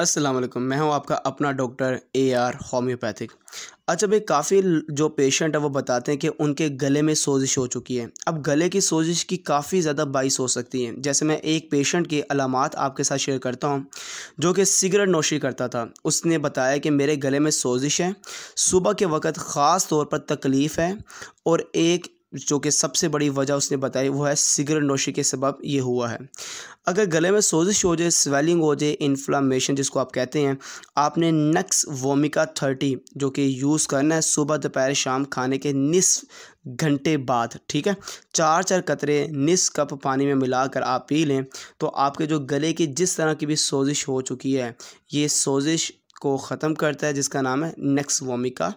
अस्सलाम वालेकुम मैं हूं आपका अपना डॉक्टर ए आर होम्योपैथिक अच्छा भाई काफ़ी जो पेशेंट है वो बताते हैं कि उनके गले में सोजिश हो चुकी है अब गले की सोजिश की काफ़ी ज़्यादा बाइस हो सकती है जैसे मैं एक पेशेंट की अलामत आपके साथ शेयर करता हूँ जो कि सिगरेट नोशी करता था उसने बताया कि मेरे गले में सोजिश है सुबह के वक़्त ख़ास तौर पर तकलीफ़ है और एक जो कि सबसे बड़ी वजह उसने बताई वो है सिगरेट नोशी के सबब ये हुआ है अगर गले में सोजिश हो जाए स्वेलिंग हो जाए इन्फ्लामेशन जिसको आप कहते हैं आपने नक्स वोमिका थर्टी जो कि यूज़ करना है सुबह दोपहर शाम खाने के निसफ घंटे बाद ठीक है चार चार कतरे निस कप पानी में मिलाकर आप पी लें तो आपके जो गले की जिस तरह की भी सोजिश हो चुकी है ये सोजिश को ख़त्म करता है जिसका नाम है नक्स वोमिका